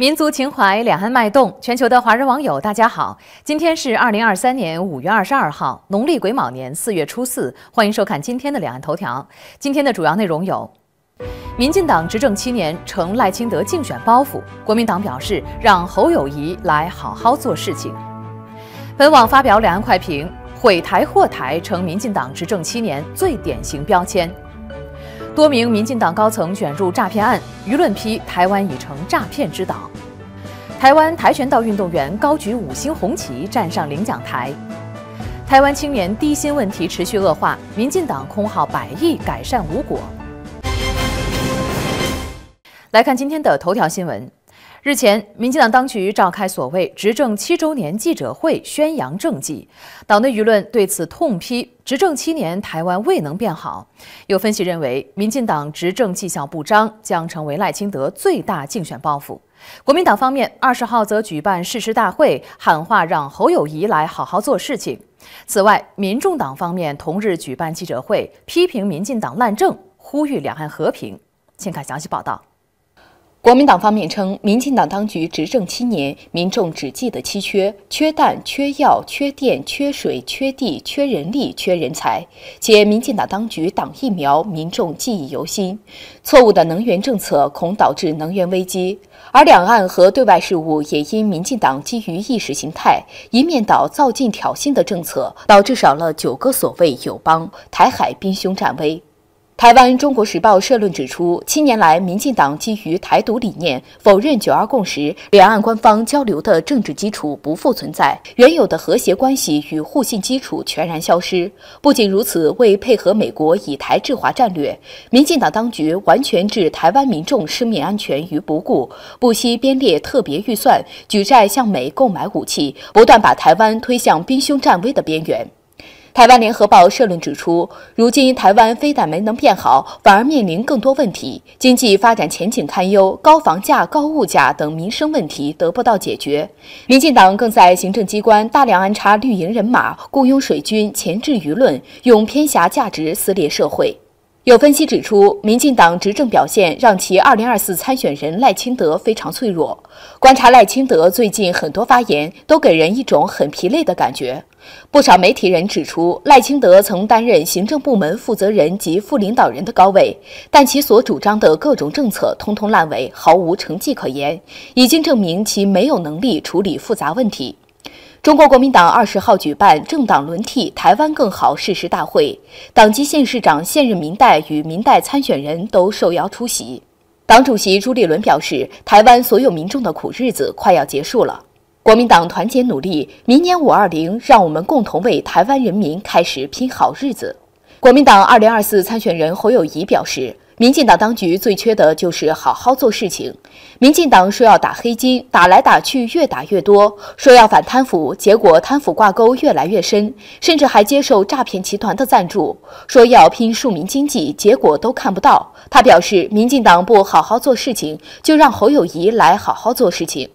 民族情怀，两岸脉动。全球的华人网友，大家好！今天是二零二三年五月二十二号，农历癸卯年四月初四。欢迎收看今天的两岸头条。今天的主要内容有：民进党执政七年成赖清德竞选包袱，国民党表示让侯友谊来好好做事情。本网发表两岸快评：毁台祸台成民进党执政七年最典型标签。多名民进党高层卷入诈骗案，舆论批台湾已成诈骗之岛。台湾跆拳道运动员高举五星红旗站上领奖台。台湾青年低薪问题持续恶化，民进党空耗百亿改善无果。来看今天的头条新闻。日前，民进党当局召开所谓“执政七周年记者会”，宣扬政绩。党内舆论对此痛批：执政七年，台湾未能变好。有分析认为，民进党执政绩效不彰，将成为赖清德最大竞选包袱。国民党方面，二十号则举办誓师大会，喊话让侯友谊来好好做事情。此外，民众党方面同日举办记者会，批评民进党滥政，呼吁两岸和平。请看详细报道。国民党方面称，民进党当局执政七年，民众只记得七缺：缺弹、缺药、缺电、缺水、缺地、缺人力、缺人才。且民进党当局党疫苗，民众记忆犹新。错误的能源政策恐导致能源危机，而两岸和对外事务也因民进党基于意识形态一面倒造尽挑衅的政策，导致少了九个所谓友邦，台海兵凶战危。台湾《中国时报》社论指出，七年来，民进党基于台独理念，否认“九二共识”，两岸官方交流的政治基础不复存在，原有的和谐关系与互信基础全然消失。不仅如此，为配合美国以台制华战略，民进党当局完全置台湾民众生命安全于不顾，不惜编列特别预算举债向美购买武器，不断把台湾推向兵凶战危的边缘。台湾联合报社论指出，如今台湾非但没能变好，反而面临更多问题，经济发展前景堪忧，高房价、高物价等民生问题得不到解决。民进党更在行政机关大量安插绿营人马，雇佣水军，潜制舆论，用偏狭价值撕裂社会。有分析指出，民进党执政表现让其2024参选人赖清德非常脆弱。观察赖清德最近很多发言，都给人一种很疲累的感觉。不少媒体人指出，赖清德曾担任行政部门负责人及副领导人的高位，但其所主张的各种政策通通烂尾，毫无成绩可言，已经证明其没有能力处理复杂问题。中国国民党二十号举办政党轮替台湾更好誓师大会，党籍县市长现任民代与民代参选人都受邀出席。党主席朱立伦表示，台湾所有民众的苦日子快要结束了。国民党团结努力，明年五二零，让我们共同为台湾人民开始拼好日子。国民党二零二四参选人侯友谊表示，民进党当局最缺的就是好好做事情。民进党说要打黑金，打来打去越打越多；说要反贪腐，结果贪腐挂钩越来越深，甚至还接受诈骗集团的赞助；说要拼庶民经济，结果都看不到。他表示，民进党不好好做事情，就让侯友谊来好好做事情。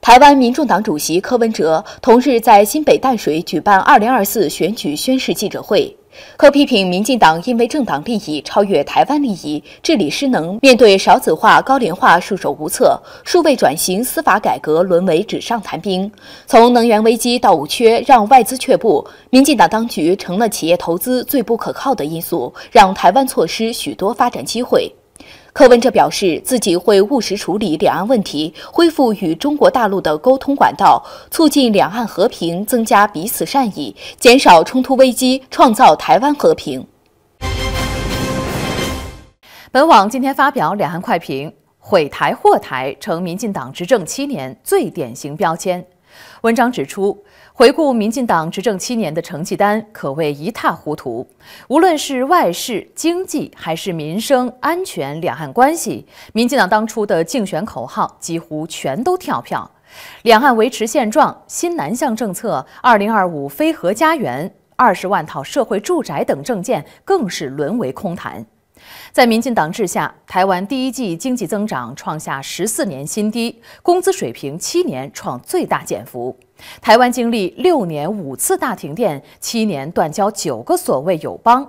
台湾民众党主席柯文哲同日在新北淡水举办二零二四选举宣誓记者会，柯批评民进党因为政党利益超越台湾利益，治理失能，面对少子化、高龄化束手无策，数位转型、司法改革沦为纸上谈兵。从能源危机到无缺，让外资却步，民进党当局成了企业投资最不可靠的因素，让台湾错失许多发展机会。柯文哲表示，自己会务实处理两岸问题，恢复与中国大陆的沟通管道，促进两岸和平，增加彼此善意，减少冲突危机，创造台湾和平。本网今天发表《两岸快评》：毁台祸台成民进党执政七年最典型标签。文章指出，回顾民进党执政七年的成绩单，可谓一塌糊涂。无论是外事、经济，还是民生、安全、两岸关系，民进党当初的竞选口号几乎全都跳票。两岸维持现状、新南向政策、二零二五非核家园、二十万套社会住宅等政见，更是沦为空谈。在民进党治下，台湾第一季经济增长创下十四年新低，工资水平七年创最大减幅。台湾经历六年五次大停电，七年断交九个所谓友邦。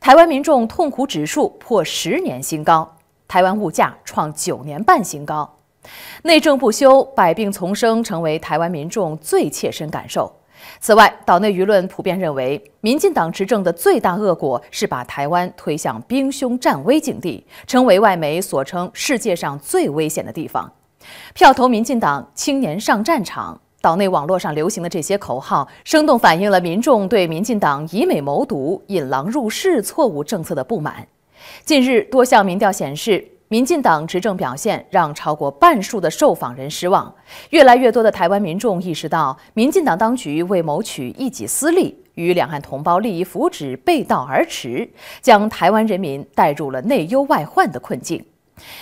台湾民众痛苦指数破十年新高，台湾物价创九年半新高。内政不修，百病丛生，成为台湾民众最切身感受。此外，岛内舆论普遍认为，民进党执政的最大恶果是把台湾推向兵凶战危境地，成为外媒所称世界上最危险的地方。票投民进党，青年上战场。岛内网络上流行的这些口号，生动反映了民众对民进党以美谋独、引狼入室错误政策的不满。近日，多项民调显示。民进党执政表现让超过半数的受访人失望，越来越多的台湾民众意识到，民进党当局为谋取一己私利，与两岸同胞利益福祉背道而驰，将台湾人民带入了内忧外患的困境。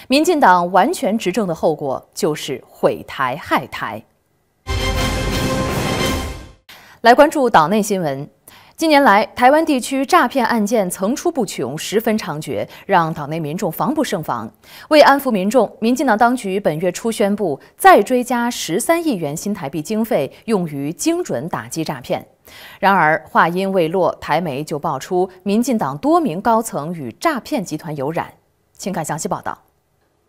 民进党完全执政的后果就是毁台害台。来关注岛内新闻。近年来，台湾地区诈骗案件层出不穷，十分猖獗，让岛内民众防不胜防。为安抚民众，民进党当局本月初宣布再追加十三亿元新台币经费，用于精准打击诈骗。然而，话音未落，台媒就爆出民进党多名高层与诈骗集团有染。请看详细报道。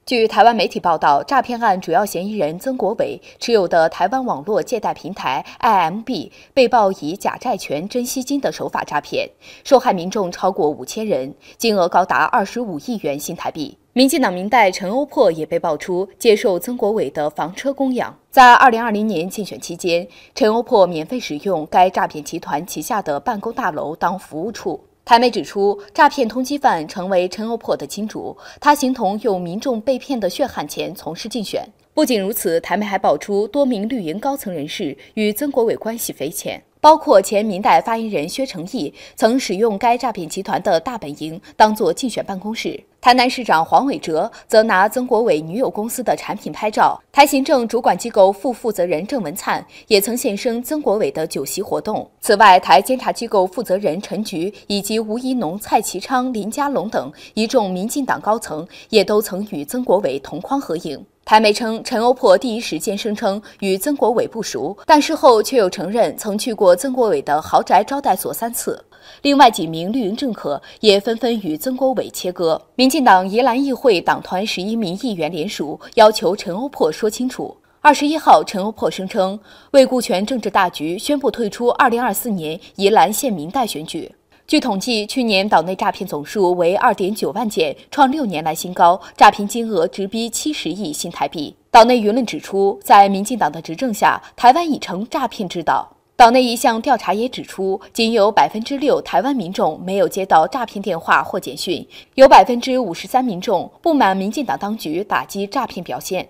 据台湾媒体报道，诈骗案主要嫌疑人曾国伟持有的台湾网络借贷平台 IMB 被曝以假债权、真吸金的手法诈骗，受害民众超过五千人，金额高达二十五亿元新台币。民进党明代陈欧珀也被爆出接受曾国伟的房车供养，在二零二零年竞选期间，陈欧珀免费使用该诈骗集团旗下的办公大楼当服务处。台媒指出，诈骗通缉犯成为陈欧珀的金主，他形同用民众被骗的血汗钱从事竞选。不仅如此，台媒还爆出多名绿营高层人士与曾国伟关系匪浅，包括前民代发言人薛成毅曾使用该诈骗集团的大本营当作竞选办公室，台南市长黄伟哲则拿曾国伟女友公司的产品拍照，台行政主管机构副负责人郑文灿也曾现身曾国伟的酒席活动。此外，台监察机构负责人陈菊以及吴怡农、蔡其昌、林家龙等一众民进党高层也都曾与曾国伟同框合影。台媒称，陈欧珀第一时间声称与曾国伟不熟，但事后却又承认曾去过曾国伟的豪宅招待所三次。另外几名绿营政客也纷纷与曾国伟切割。民进党宜兰议会党团十一名议员联署，要求陈欧珀说清楚。二十一号，陈欧珀声称为顾全政治大局，宣布退出二零二四年宜兰县民代选举。据统计，去年岛内诈骗总数为二点九万件，创六年来新高，诈骗金额直逼七十亿新台币。岛内舆论指出，在民进党的执政下，台湾已成诈骗之岛。岛内一项调查也指出，仅有百分之六台湾民众没有接到诈骗电话或简讯，有百分之五十三民众不满民进党当局打击诈骗表现。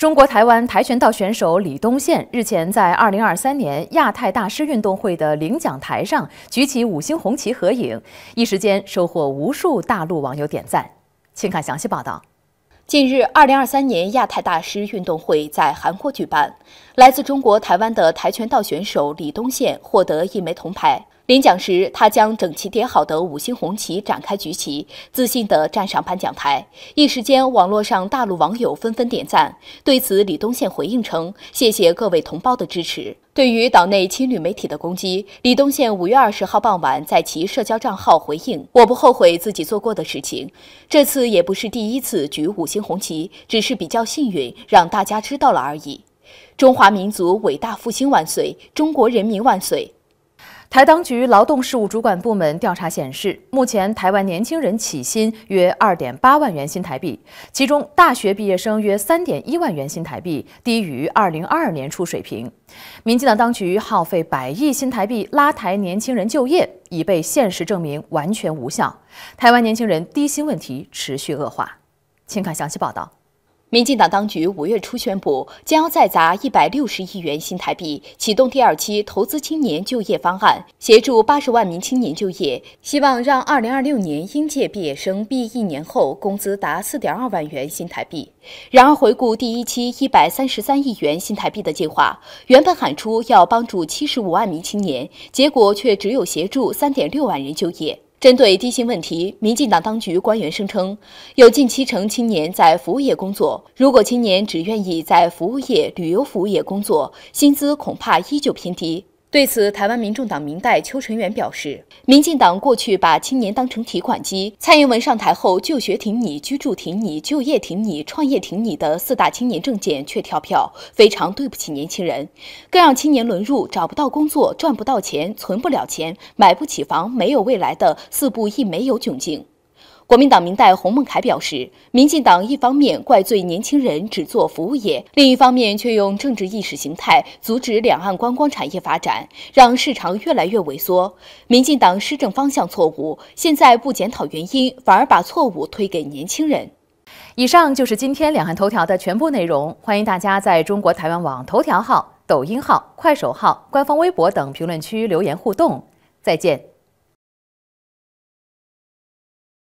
中国台湾跆拳道选手李东宪日前在二零二三年亚太大师运动会的领奖台上举起五星红旗合影，一时间收获无数大陆网友点赞。请看详细报道。近日，二零二三年亚太大师运动会在韩国举办，来自中国台湾的跆拳道选手李东宪获得一枚铜牌。领奖时，他将整齐叠好的五星红旗展开举起，自信地站上颁奖台。一时间，网络上大陆网友纷纷点赞。对此，李东宪回应称：“谢谢各位同胞的支持。”对于岛内亲旅媒体的攻击，李东宪五月二十号傍晚在其社交账号回应：“我不后悔自己做过的事情，这次也不是第一次举五星红旗，只是比较幸运让大家知道了而已。”中华民族伟大复兴万岁！中国人民万岁！台当局劳动事务主管部门调查显示，目前台湾年轻人起薪约二点八万元新台币，其中大学毕业生约三点一万元新台币，低于二零二二年初水平。民进党当局耗费百亿新台币拉抬年轻人就业，已被现实证明完全无效。台湾年轻人低薪问题持续恶化，请看详细报道。民进党当局五月初宣布，将要再砸一百六十亿元新台币，启动第二期投资青年就业方案，协助八十万名青年就业，希望让二零二六年应届毕业生毕业一年后工资达四点二万元新台币。然而，回顾第一期一百三十三亿元新台币的计划，原本喊出要帮助七十五万名青年，结果却只有协助三点六万人就业。针对低薪问题，民进党当局官员声称，有近七成青年在服务业工作。如果青年只愿意在服务业、旅游服务业工作，薪资恐怕依旧偏低。对此，台湾民众党民代邱成元表示，民进党过去把青年当成提款机，蔡英文上台后就学停你、居住停你、就业停你、创业停你的四大青年证件却跳票，非常对不起年轻人，更让青年沦入找不到工作、赚不到钱、存不了钱、买不起房、没有未来的四不一没有窘境。国民党明代洪孟凯表示，民进党一方面怪罪年轻人只做服务业，另一方面却用政治意识形态阻止两岸观光产业发展，让市场越来越萎缩。民进党施政方向错误，现在不检讨原因，反而把错误推给年轻人。以上就是今天两岸头条的全部内容，欢迎大家在中国台湾网头条号、抖音号、快手号、官方微博等评论区留言互动。再见。